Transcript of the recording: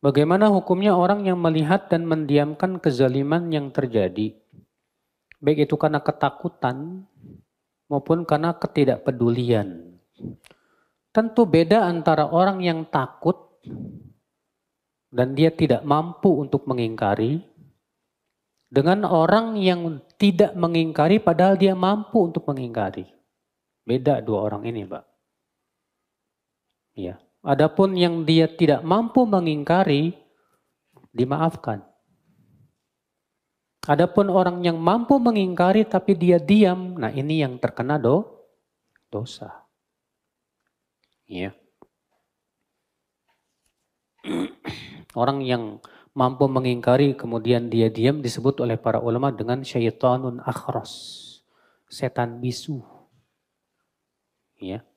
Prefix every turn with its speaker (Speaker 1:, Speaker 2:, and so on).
Speaker 1: Bagaimana hukumnya orang yang melihat dan mendiamkan kezaliman yang terjadi? Baik itu karena ketakutan maupun karena ketidakpedulian. Tentu beda antara orang yang takut dan dia tidak mampu untuk mengingkari dengan orang yang tidak mengingkari padahal dia mampu untuk mengingkari. Beda dua orang ini, Pak. Iya. Adapun yang dia tidak mampu mengingkari, dimaafkan. Adapun orang yang mampu mengingkari tapi dia diam, nah ini yang terkena do, dosa. Iya. Orang yang mampu mengingkari kemudian dia diam disebut oleh para ulama dengan syaitanun akhros. Setan bisu. Iya.